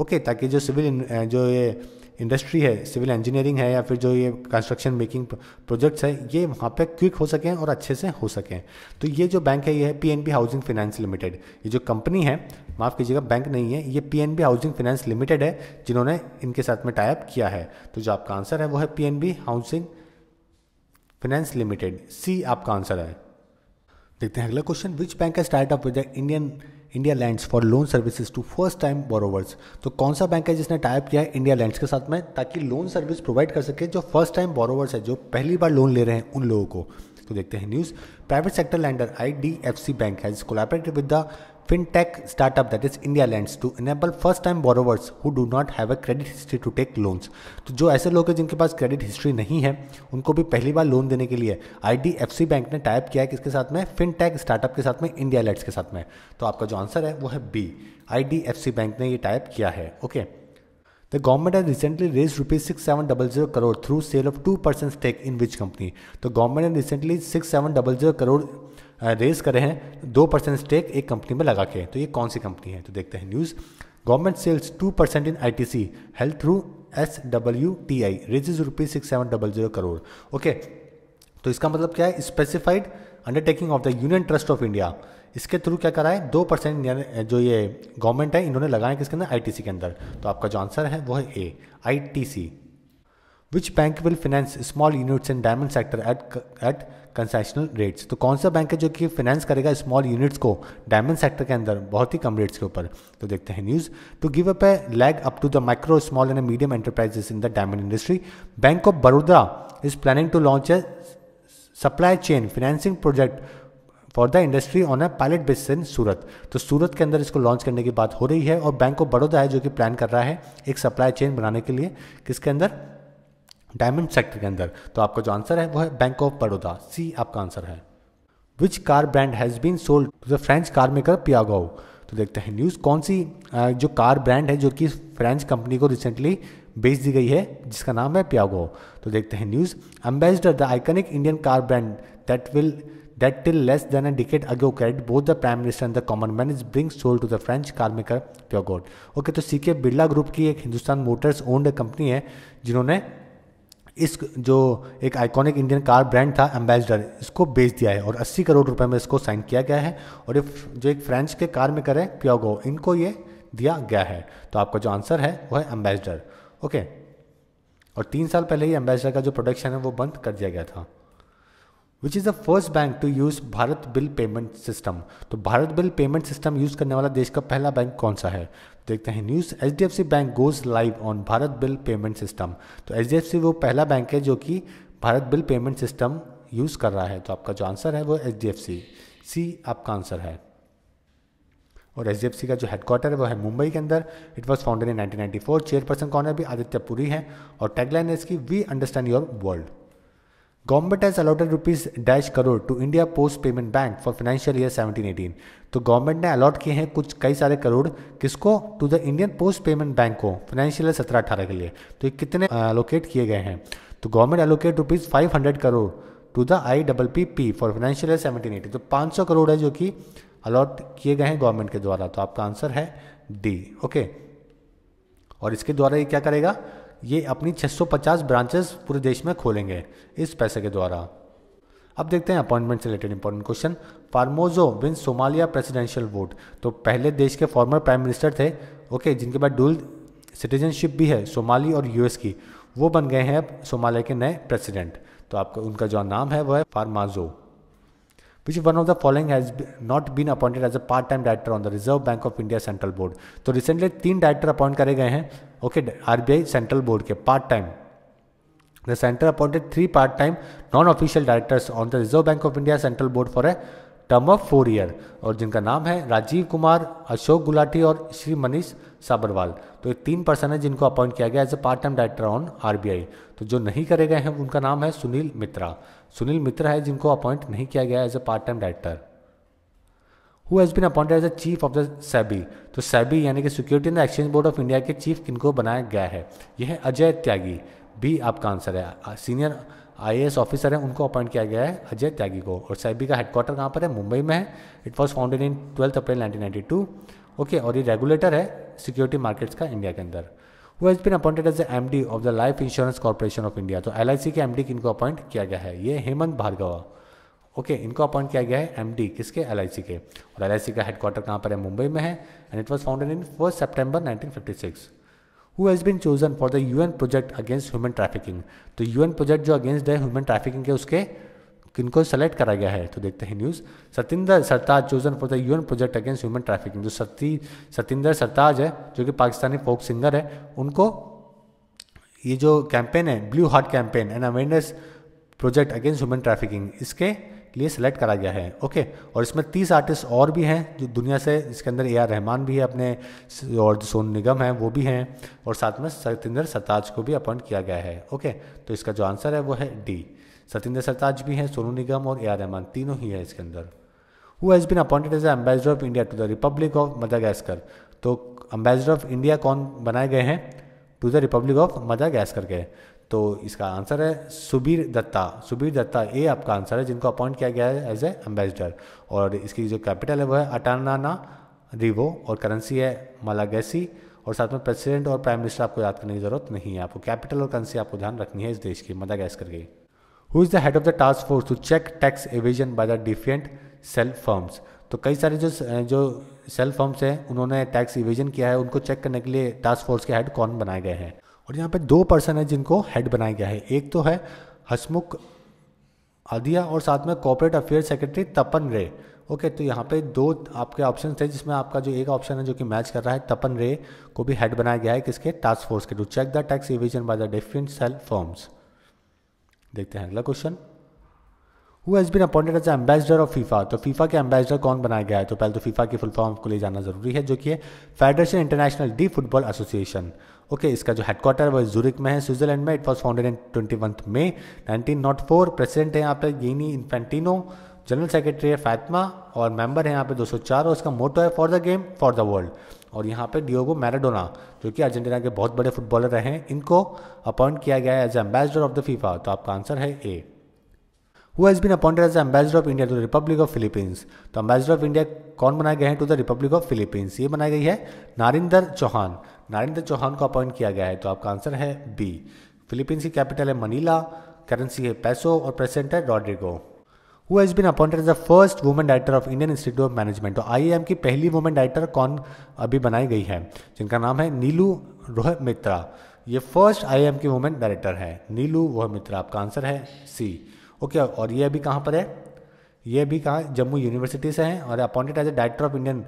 ओके okay, ताकि जो सिविल जो ये इंडस्ट्री है सिविल इंजीनियरिंग है या फिर जो ये कंस्ट्रक्शन मेकिंग प्रोजेक्ट्स है ये वहाँ पे क्विक हो सकें और अच्छे से हो सकें तो ये जो बैंक है ये है पीएनबी हाउसिंग फाइनेंस लिमिटेड ये जो कंपनी है माफ़ कीजिएगा बैंक नहीं है ये पीएनबी हाउसिंग फाइनेंस लिमिटेड है जिन्होंने इनके साथ में टाइप किया है तो जो आपका आंसर है वो है P housing finance limited C आपका आंसर है देखते हैं अगला क्वेश्चन विच बैंक है startup with Indian India lends for loan services to first time borrowers तो कौन सा बैंक है जिसने टाइप किया है इंडिया लैंड्स के साथ में ताकि लोन सर्विस प्रोवाइड कर सके जो फर्स्ट टाइम बोरोवर्स है जो पहली बार लोन ले रहे हैं उन लोगों को तो देखते हैं news private sector lender I D F C bank has collaborated with the fintech startup that is India lends to enable first time borrowers who do not have a credit history to take loans तो जो ऐसे लोग हैं जिनके पास credit history नहीं है उनको भी पहली बार लोन देने के लिए आईडीएफसी बैंक ने टाइप किया है किसके साथ में फिनटेक स्टार्टअप के साथ में इंडिया लैंड्स के साथ में तो आपका जो आंसर है वो है बी आईडीएफसी बैंक ने ये टाइप किया है okay okay. The government has recently raised rupees 6700 crore through sale of 2% stake in which company? The तो government has recently 6700 crore raise रहे हैं दो परसेंट स्टेक एक कंपनी में लगा के तो ये कौन सी कंपनी है तो देखते हैं news government sells two percent in I T C held through S W T I raises rupees six seven double zero crore okay तो इसका मतलब क्या है specified undertaking of the union trust of India इसके थ्रू क्या करा है दो परसेंट जो ये गवर्नमेंट है इन्होंने लगाया किसके अंदर आई टी सी के अंदर तो आपका जो आंसर है वो है A I T C which bank will finance small units in diamond sector at at concessional rates तो कौन सा बैंक है जो कि फाइनेंस करेगा स्मॉल यूनिट्स को डायमंड सेक्टर के अंदर बहुत ही कम रेट्स के ऊपर तो देखते हैं news to give up a leg up to the micro small and medium enterprises in the diamond industry bank of Baroda is planning to launch a supply chain financing project for the industry on a pilot basis in Surat तो सूरत के अंदर इसको launch करने की बात हो रही है और बैंक ऑफ बड़ौदा है जो कि प्लान कर रहा है एक सप्लाई चेन बनाने के लिए किसके अंदर डायमंड सेक्टर के अंदर तो आपका जो आंसर है वो है बैंक ऑफ बड़ौदा सी आपका आंसर है which car brand has been sold to the French car maker पियागो तो देखते हैं न्यूज़ कौन सी जो कार ब्रांड है जो कि फ्रेंच कंपनी को रिसेंटली बेच दी गई है जिसका नाम है पियागो तो देखते हैं news Ambassador the iconic Indian car brand that will that till less than a decade ago carried both the prime minister and the common man is being sold to the French car maker Peugeot. Okay तो C के Birla group की एक Hindustan Motors owned company है जिन्होंने इस जो एक iconic Indian car brand था एम्बेसडर इसको बेच दिया है और 80 करोड़ रुपए में इसको साइन किया गया है और ये जो एक फ्रेंच के कार में करें प्योगो इनको ये दिया गया है तो आपका जो आंसर है वो है एम्बेसडर ओके और तीन साल पहले ही एम्बेसडर का जो प्रोडक्शन है वो बंद कर दिया गया था which is the first bank to use Bharat bill payment system तो Bharat bill payment system use करने वाला देश का पहला बैंक कौन सा है देखते हैं news H D F C bank goes live on Bharat bill payment system तो एच डी एफ सी वो पहला बैंक है जो कि Bharat bill payment system use कर रहा है तो आपका जो आंसर है वो H D F C C आपका आंसर है और एच डी एफ सी का जो हेडक्वार्टर है वो है मुंबई के अंदर it was founded in nineteen ninety four chairperson कौन है अभी आदित्य पुरी है और टैगलाइन है इसकी we understand your world government has allotted rupees dash crore to India post payment bank for financial year eighteen तो गवर्नमेंट ने अलॉट किए हैं कुछ कई सारे करोड़ किसको to the Indian post payment bank को फाइनेंशियल ईयर सत्रह अठारह के लिए तो ये कितने अलोकेट किए गए हैं तो government allocate rupees five hundred crore to the I double P P for financial year seventeen eighteen तो पाँच सौ करोड़ है जो कि अलॉट किए गए हैं गवर्नमेंट के द्वारा तो आपका आंसर है डी ओके और इसके द्वारा ये क्या करेगा ये अपनी 650 ब्रांचेस पूरे देश में खोलेंगे इस पैसे के द्वारा अब देखते हैं अपॉइंटमेंट से related important question Farmajo win Somalia presidential vote तो पहले देश के फॉर्मर प्राइम मिनिस्टर थे ओके जिनके पास डूल सिटीजनशिप भी है सोमाली और यूएस की वो बन गए हैं अब सोमालिया के नए प्रेसिडेंट तो आपका उनका जो नाम है वह है Farmajo which one of the following has not been appointed as a part time director on the reserve bank of India central board तो रिसेंटली तीन डायरेक्टर अपॉइंट करे गए हैं ओके आरबीआई सेंट्रल बोर्ड के part time the centre appointed three part time non official directors on the reserve bank of India central board for a term of four year और जिनका नाम है राजीव कुमार अशोक गुलाटी और श्री मनीष साबरवाल तो ये तीन पर्सन है जिनको अपॉइंट किया गया as a part time director on RBI तो जो नहीं करे गए हैं उनका नाम है सुनील मित्रा सुनील मित्रा है जिनको अपॉइंट नहीं किया गया as a part time director who has been appointed as a chief of the SEBI तो सेबी यानी कि security and exchange board of India के चीफ किनको बनाया गया है यह है अजय त्यागी बी आपका आंसर है सीनियर आई ऑफिसर है उनको अपॉइंट किया गया है अजय त्यागी को और सैबी का हेडक्वार्टर कहाँ पर है मुंबई में है it was founded in twelfth April nineteen okay और ये रेगुलेटर है सिक्योरिटी मार्केट्स का इंडिया के अंदर वो has been appointed as M D of the life insurance Corporation of India तो एल के एम डी किनको अपॉइंट किया गया है ये हेमंत भार्गवा ओके okay, इनको अपॉइंट किया गया है एम किसके एल के और एल का हेडक्वार्टर कहाँ पर है मुंबई में है and it was founded in first September nineteen fifty six who has been chosen for the UN project against human trafficking तो यूएन प्रोजेक्ट जो अगेंस्ट है ह्यूमन ट्रैफिकिंग के उसके किनको सेलेक्ट करा गया है तो देखते हैं news Satinder Sartaj chosen for the UN project against human trafficking जो सती सतिंदर सरताज है जो कि पाकिस्तानी फोक सिंगर है उनको ये जो कैंपेन है blue heart campaign and awareness project against human trafficking इसके लिए सेलेक्ट करा गया है ओके और इसमें तीस आर्टिस्ट और भी हैं जो दुनिया से इसके अंदर ए आर रहमान भी है अपने और सोन निगम है वो भी हैं और साथ में सतिंदर सरताज को भी अपॉइंट किया गया है ओके तो इसका जो आंसर है वो है डी सतेंद्र सरताज भी हैं सोनू निगम और ए आर रहमान तीनों ही हैं इसके अंदर who has been appointed as ambassador of India to the republic of Madagascar तो एम्बेसडर ऑफ इंडिया कौन बनाए गए हैं to the republic of Madagascar के तो इसका आंसर है सुबीर दत्ता सुबीर दत्ता ये आपका आंसर है जिनको अपॉइंट किया गया है एज ए एम्बेसडर और इसकी जो कैपिटल है वो है अटानाना रिवो और करेंसी है मलागैसी और साथ में प्रेसिडेंट और प्राइम मिनिस्टर आपको याद करने की जरूरत नहीं है आपको कैपिटल और करेंसी आपको ध्यान रखनी है इस देश की मदागास्कर की who is the head of the task force to check tax evasion by the different shell firms तो कई सारे जो जो सेल फर्म्स हैं उन्होंने टैक्स इवेजन किया है उनको चेक करने के लिए टास्क फोर्स के हेड कौन बनाए गए हैं और यहाँ पे दो पर्सन है जिनको हेड बनाया गया है एक तो है हसमुख आदिया और साथ में कॉर्पोरेट अफेयर सेक्रेटरी तपन रे ओके तो यहाँ पे दो आपके ऑप्शन थे जिसमें आपका जो एक ऑप्शन है जो कि मैच कर रहा है तपन रे को भी हेड बनाया गया है किसके टास्क फोर्स के to check the tax evasion by the different shell firms देखते हैं अगला question who has been appointed as ambassador of FIFA तो फीफा के एम्बेसडर कौन बनाया गया है तो पहले तो फीफा के फुल फॉर्म को ले जाना जरूरी है जो कि है federation international de football association okay इसका जो हेडक्वार्टर है वह जूरिक में है स्विट्जरलैंड में it was founded in twenty वंथ May nineteen nought four president है यहाँ पे गेनी इन्फेंटिनो जनरल सेक्रेटरी है फैतमा और मेंबर है यहाँ पे 204 और इसका मोटो है for the game for the world और यहाँ पे डिओगो मैराडोना जो कि अर्जेंटीना के बहुत बड़े फुटबॉलर रहे हैं इनको अपॉइंट किया गया है as ambassador of the FIFA तो आपका आंसर है A who has been appointed as ambassador of India to the republic of Philippines तो एम्बेसडर ऑफ इंडिया कौन बनाए गए हैं to the republic of Philippines ये बनाई गई है नारिंदर चौहान नारिंदर चौहान को अपॉइंट किया गया है तो आपका आंसर है बी फिलीपींस की कैपिटल है मनीला करेंसी है पैसो और प्रेसिडेंट है Rodrigo who has been appointed as a first woman director of Indian institute of management तो आई की पहली वुमेन डायरेक्टर कौन अभी बनाई गई है जिनका नाम है नीलू रोह मित्रा ये फर्स्ट आई की वुमेन डायरेक्टर है नीलू रोह मित्रा आपका आंसर है सी ओके okay, और ये अभी कहाँ पर है ये अभी कहाँ जम्मू यूनिवर्सिटी से हैं और appointed as a director of Indian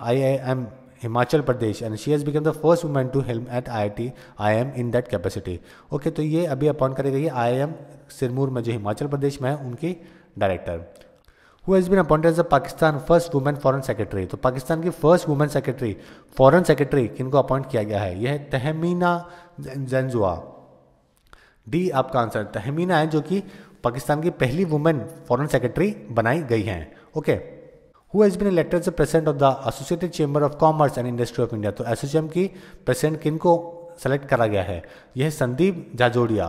I I M Himachal Pradesh and she has become the first women to helm at I I T I M in that capacity okay तो ये अभी अपॉइंट करी गई आई एम सिरमूर में जो हिमाचल प्रदेश में है उनकी director who has been appointed as a Pakistan first women foreign secretary तो पाकिस्तान की first women secretary foreign secretary किनको अपॉइंट किया गया है यह है तहमीना जेंजुआ डी आपका आंसर तहमीना है जो कि पाकिस्तान की पहली वुमेन फॉरन सेक्रेटरी बनाई गई हैं okay okay. Who has been elected से president of the associated chamber of commerce and industry of India तो एसोचैम की प्रेसिडेंट किन को सेलेक्ट करा गया है यह संदीप झाजोड़िया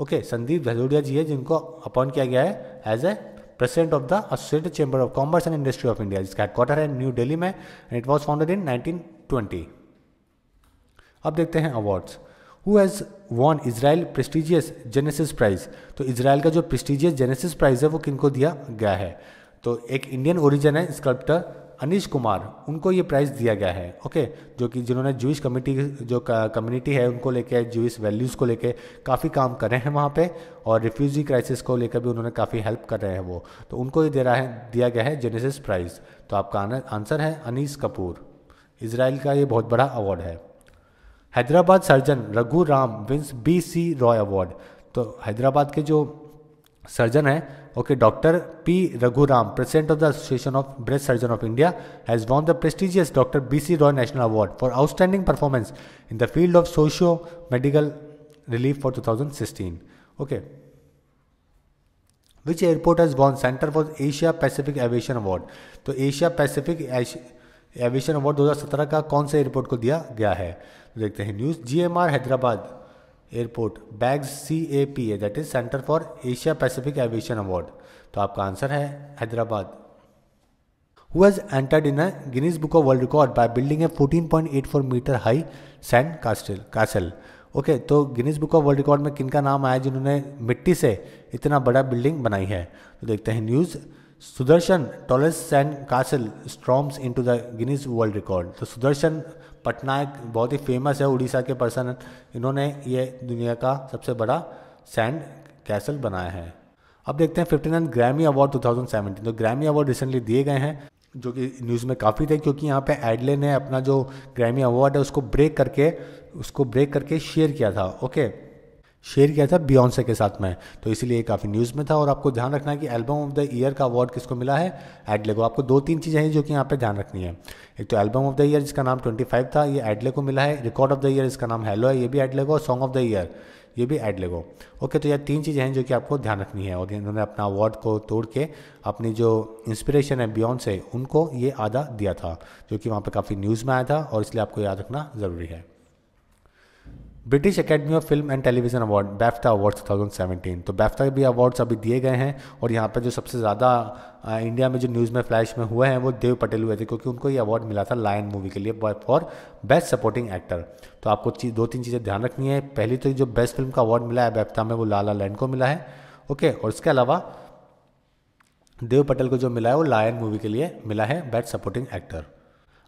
ओके okay, संदीप झाजोड़िया जी है जिनको अपॉइंट किया गया है as a president of the associated chamber of commerce and industry of India जिसका हेडक्वार्टर है न्यू डेली में and it was founded in 1920 अब देखते हैं awards who has won Israel prestigious Genesis prize तो इसराइल का जो प्रेस्टिजियस जेनेसिस प्राइज है वो किनको दिया गया है तो एक इंडियन ओरिजिन है स्कल्प्टर अनिश कुमार उनको ये प्राइज़ दिया गया है ओके जो कि जिन्होंने जूश कमिटी जो कम्युनिटी है उनको लेके जूश वैल्यूज़ को लेके काफ़ी काम कर रहे हैं वहाँ पे और रिफ्यूजी क्राइसिस को लेकर भी उन्होंने काफ़ी हेल्प कर रहे हैं वो तो उनको ये दे रहा है दिया गया है जेनेसिस प्राइज़ तो आपका आंसर है अनिस कपूर इसराइल का ये बहुत बड़ा अवार्ड है Hyderabad surgeon Raghu Ram wins B C Roy award तो हैदराबाद के जो सर्जन हैं okay doctor P Raghuram president of the association of breast surgeon of India has won the prestigious doctor B C Roy national award for outstanding performance in the field of socio medical relief for two thousand sixteen okay which airport has won centre for Asia Pacific aviation award तो Asia Pacific aviation award दो हजार सत्रह का कौन सा airport को दिया गया है तो देखते हैं news G M R Hyderabad airport bags C A P A that is centre for Asia Pacific aviation award तो आपका आंसर है Hyderabad who has entered in a Guinness book of world record by building a 14.84 metre high sand castle castle okay तो Guinness book of world record में किनका नाम आया जिन्होंने मिट्टी से इतना बड़ा बिल्डिंग बनाई है तो देखते हैं news Sudarshan tallest sand castle storms into the Guinness world record तो सुदर्शन पटनायक बहुत ही फेमस है उड़ीसा के पर्सन इन्होंने ये दुनिया का सबसे बड़ा सैंड कैसल बनाया है अब देखते हैं फिफ्टी नाइन ग्रैमी अवार्ड 2017 तो ग्रैमी अवार्ड रिसेंटली दिए गए हैं जो कि न्यूज़ में काफ़ी थे क्योंकि यहाँ पे एडले ने अपना जो ग्रैमी अवार्ड है उसको ब्रेक करके उसको ब्रेक करके शेयर किया था ओके शेयर किया था बियॉन्से के साथ में तो इसीलिए काफ़ी न्यूज़ में था और आपको ध्यान रखना है कि एल्बम ऑफ द ईयर का अवार्ड किसको मिला है एडले को आपको दो तीन चीज़ें हैं जो कि यहाँ पे ध्यान रखनी है एक तो एल्बम ऑफ द ईयर जिसका नाम 25 था ये एडले को मिला है रिकॉर्ड ऑफ द ईयर इसका नाम हेलो है ये भी एडले को और सॉन्ग ऑफ द ईयर ये भी एड लेगो ओके तो यह तीन चीज़ें हैं जो कि आपको ध्यान रखनी है और इन्होंने अपना अवार्ड को तोड़ के अपनी जो इंस्पिरेशन है बियॉन्ड से उनको ये आधा दिया था जो कि वहाँ पर काफ़ी न्यूज़ में आया था और इसलिए आपको याद रखना ज़रूरी है British academy of film and television award BAFTA awards 2017 तो बैफ्टा के भी अवार्ड्स अभी दिए गए हैं और यहाँ पर जो सबसे ज़्यादा इंडिया में जो न्यूज़ में फ्लैश में हुए हैं वो देव पटेल हुए थे क्योंकि उनको ये अवार्ड मिला था लायन मूवी के लिए फॉर बेस्ट सपोर्टिंग एक्टर तो आपको चीज दो तीन चीज़ें ध्यान रखनी है पहली तो जो बेस्ट फिल्म का अवार्ड मिला है बैफ्टा में वो लाला लैंड को मिला है ओके और इसके अलावा देव पटेल को जो मिला है वो लायन मूवी के लिए मिला है बेस्ट सपोर्टिंग एक्टर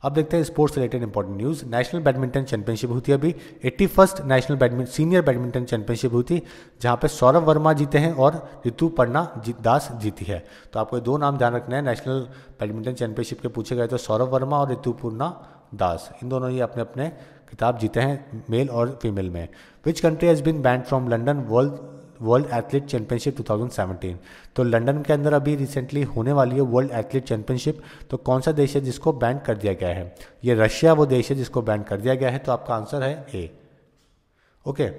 अब देखते हैं sports related important news national badminton championship हुई थी अभी eighty first national badminton senior badminton championship हुई थी जहाँ पर सौरभ वर्मा जीते हैं और ऋतुपर्णा जी, दास जीती है तो आपको दो नाम ध्यान रखना है नेशनल बैडमिंटन चैंपियनशिप के पूछे गए तो सौरभ वर्मा और ऋतुपूर्णा दास इन दोनों ही अपने अपने खिताब जीते हैं मेल और फीमेल में which country has been banned from London world world athlete championship 2017 तो लंदन के अंदर अभी रिसेंटली होने वाली है वर्ल्ड एथलीट चैंपियनशिप तो कौन सा देश है जिसको बैन कर दिया गया है ये रशिया वो देश है जिसको बैन कर दिया गया है तो आपका आंसर है ए ओके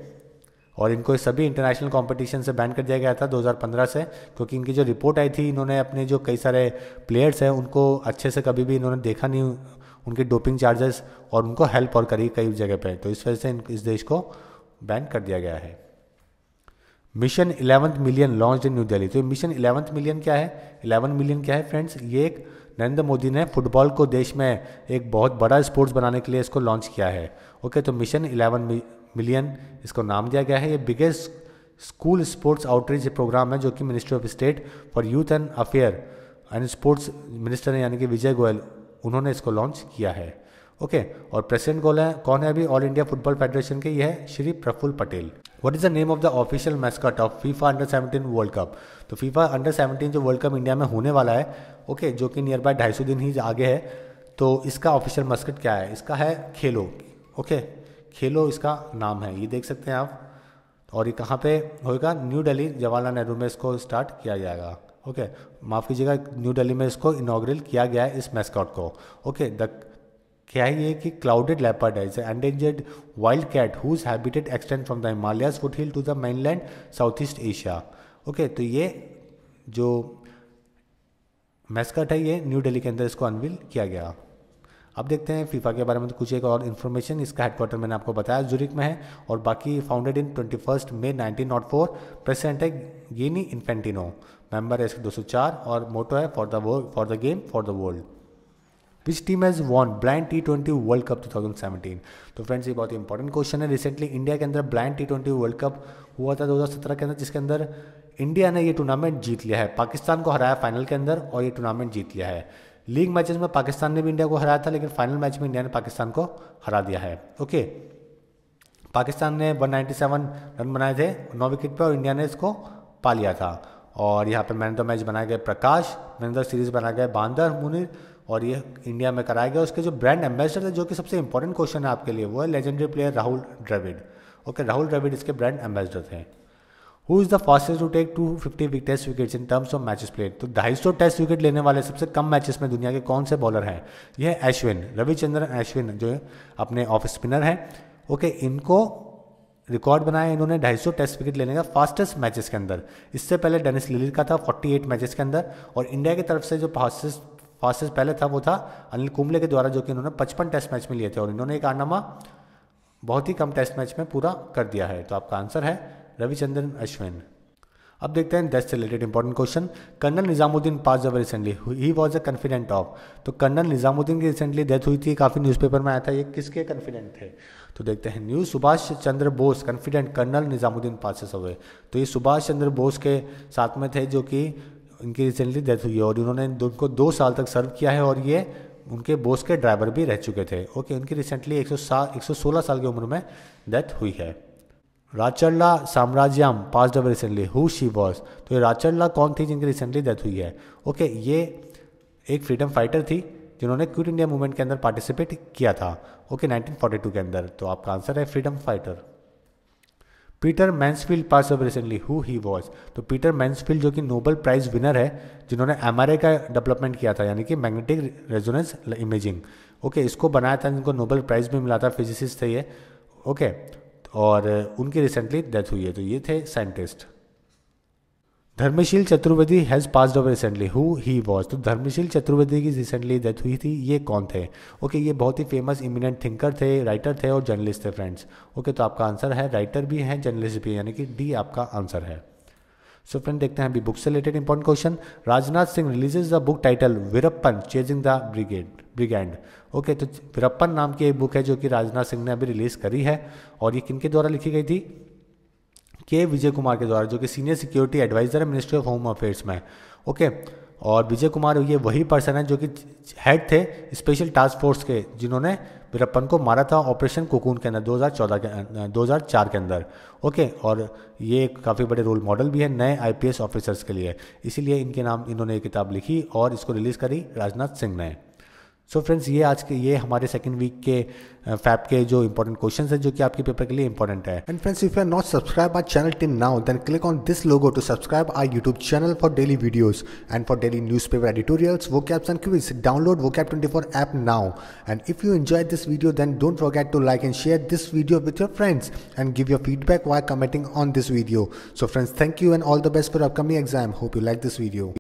और इनको सभी इंटरनेशनल कंपटीशन से बैन कर दिया गया था 2015 से क्योंकि इनकी जो रिपोर्ट आई थी इन्होंने अपने जो कई सारे प्लेयर्स हैं उनको अच्छे से कभी भी इन्होंने देखा नहीं उनके डोपिंग चार्जेस और उनको हेल्प और करी कई जगह पे तो इस वजह से इस देश को बैन कर दिया गया है mission eleventh million launch in new Delhi तो मिशन इलेवंथ मिलियन क्या है इलेवन मिलियन क्या है फ्रेंड्स ये एक नरेंद्र मोदी ने फुटबॉल को देश में एक बहुत बड़ा स्पोर्ट्स बनाने के लिए इसको लॉन्च किया है ओके okay, तो मिशन इलेवन मिलियन इसको नाम दिया गया है ये biggest school sports outreach programme है जो कि ministry of state for youth and affair and sports minister हैं यानी कि विजय गोयल उन्होंने इसको लॉन्च किया है ओके okay, और प्रेसिडेंट कौन है कौन है अभी ऑल इंडिया फुटबॉल फेडरेशन के ये है Shri Praful Patel what is the name of the official mascot of FIFA under 17 world cup तो फीफा अंडर 17 जो वर्ल्ड कप इंडिया में होने वाला है ओके okay, जो कि नियर बाय ढाई दिन ही आगे है तो इसका ऑफिशियल मस्कट क्या है इसका है खेलो ओके okay, खेलो इसका नाम है ये देख सकते हैं आप और ये कहाँ पे होगा न्यू दिल्ली जवाहरलाल नेहरू में इसको स्टार्ट किया जाएगा ओके माफ़ कीजिएगा न्यू दिल्ली में इसको इनाग्रल किया गया है इस मैस्कॉट को ओके द क्या है ये कि क्लाउडेड लेपर्ड है endangered wild cat whose habitat extend from the Himalayas foot hill to the mainland south east Asia okay तो ये जो मैस्कट है ये न्यू दिल्ली के अंदर इसको अनवील किया गया अब देखते हैं फीफा के बारे में तो कुछ एक और इन्फॉर्मेशन इसका हेडक्वार्टर मैंने आपको बताया जुरिक में है और बाकी founded in twenty first May nineteen nought four president है गेनी इन्फेंटिनो मेंबर है इसके चार और मोटो है for the for the game for the world which team has won blind T twenty world cup two thousand seventeen तो friends ये बहुत ही इंपॉर्टेंट क्वेश्चन है रिसेंटली इंडिया के अंदर blind T twenty world cup हुआ था दो हजार सत्रह के अंदर जिसके अंदर इंडिया ने ये टूर्नामेंट जीत लिया है पाकिस्तान को हराया फाइनल के अंदर और ये टूर्नामेंट जीत लिया है लीग मैचेस में पाकिस्तान ने भी इंडिया को हराया था लेकिन फाइनल मैच में इंडिया ने पाकिस्तान को हरा दिया है ओके पाकिस्तान ने 197 रन बनाए थे नौ विकेट पर और इंडिया ने इसको पा लिया था और यहाँ पर मैन ऑफ द मैच बनाए गए Prakash man of the series बनाए गए बांदर मुनिर और ये इंडिया में कराया गया उसके जो ब्रांड एम्बेसडर थे जो कि सबसे इंपॉर्टेंट क्वेश्चन है आपके लिए वो है legendary player Rahul Dravid okay Rahul Dravid इसके ब्रांड एम्बेसडर थे who is the fastest to take two fifty wick test wickets in terms of matches played तो ढाई सौ टेस्ट विकेट लेने वाले सबसे कम मैचेस में दुनिया के कौन से बॉलर हैं यह अश्विन रविचंद्रन अश्विन जो अपने ऑफ स्पिनर हैं ओके okay, इनको रिकॉर्ड बनाया इन्होंने 250 टेस्ट विकेट लेने का फास्टेस्ट मैचेस के अंदर इससे पहले डेनिस लिलिर का था 48 मैचेस के अंदर और इंडिया की तरफ से जो फास्टेस्ट फास्टेस्ट पहले था वो था अनिल कुंबले के द्वारा जो कि इन्होंने पचपन टेस्ट मैच में लिए थे और इन्होंने एक आनामा बहुत ही कम टेस्ट मैच में पूरा कर दिया है तो आपका आंसर है रविचंद्रन अश्विन अब देखते हैं डेस्ट related important question colonel Nizamuddin pass जब रिसेंटली ही वॉज अ कन्फिडेंट ऑफ तो कर्नल निजामुद्दीन की रिसेंटली डेथ हुई थी काफ़ी न्यूज़पेपर में आया था ये किसके कन्फिडेंट थे तो देखते हैं news Subhash Chandra Bose confidant colonel Nizamuddin passes away तो ये सुभाष चंद्र बोस के साथ में थे जो कि उनकी रिसेंटली डेथ हुई है और उन्होंने उनको दो साल तक सर्व किया है और ये उनके बोस के ड्राइवर भी रह चुके थे ओके उनकी रिसेंटली एक सौ साल की उम्र में डेथ हुई है Racharla Samrajyam pass away recently who she was तो ये राचरला कौन थी जिनकी रिसेंटली डेथ हुई है ओके ये एक फ्रीडम फाइटर थी जिन्होंने क्विट इंडिया मूवमेंट के अंदर पार्टिसिपेट किया था ओके 1942 के अंदर तो आपका आंसर है freedom fighter Peter Mansfield pass off recently who he was तो पीटर मैंसफील्ड जो कि नोबल प्राइज विनर है जिन्होंने एम का डेवलपमेंट किया था यानी कि मैग्नेटिक रेजोनेंस इमेजिंग ओके इसको बनाया था जिनको नोबल प्राइज भी मिला था फिजिसिस्ट थे ये ओके okay, और उनकी रिसेंटली डेथ हुई है तो ये थे scientist Dharmasheel Chaturvedi has passed away recently who he was तो धर्मशील चतुर्वेदी की रिसेंटली डेथ हुई थी ये कौन थे ओके okay, ये बहुत ही फेमस इमिनेंट थिंकर थे राइटर थे और जर्नलिस्ट थे फ्रेंड्स ओके okay, तो आपका आंसर है राइटर भी हैं जर्नलिस्ट भी यानी कि डी आपका आंसर है सो so फ्रेंड देखते हैं अभी बुक से related important question Rajnath Singh releases the book title Veerappan chasing the brigade brigand okay तो वीरप्पन नाम की एक बुक है जो कि राजनाथ सिंह ने अभी रिलीज़ करी है और ये किन के द्वारा लिखी गई थी के विजय कुमार के द्वारा जो कि सीनियर सिक्योरिटी एडवाइजर है मिनिस्ट्री ऑफ होम अफेयर्स में ओके और विजय कुमार ये वही पर्सन है जो कि हेड थे स्पेशल टास्क फोर्स के जिन्होंने वीरप्पन को मारा था ऑपरेशन कोकून के अंदर 2014 के 2004 के अंदर ओके और ये काफ़ी बड़े रोल मॉडल भी है नए आईपीएस ऑफिसर्स के लिए इसीलिए इनके नाम इन्होंने ये किताब लिखी और इसको रिलीज़ करी राजनाथ सिंह ने सो so फ्रेंड्स ये आज के ये हमारे सेकंड वीक के फैप के जो इंपॉर्टेंट क्वेश्चंस हैं जो कि आपके पेपर के लिए इंपॉर्टेंट है and friends if you are not subscribe our channel till now then click on this logo to subscribe our YouTube channel for daily videos and for daily newspaper editorials vocabs and quiz download vocab twenty four app now and if you enjoy this video then don't forget to like and share this video with your friends and give your feedback by commenting on this video so friends thank you and all the best for upcoming exam hope you like this video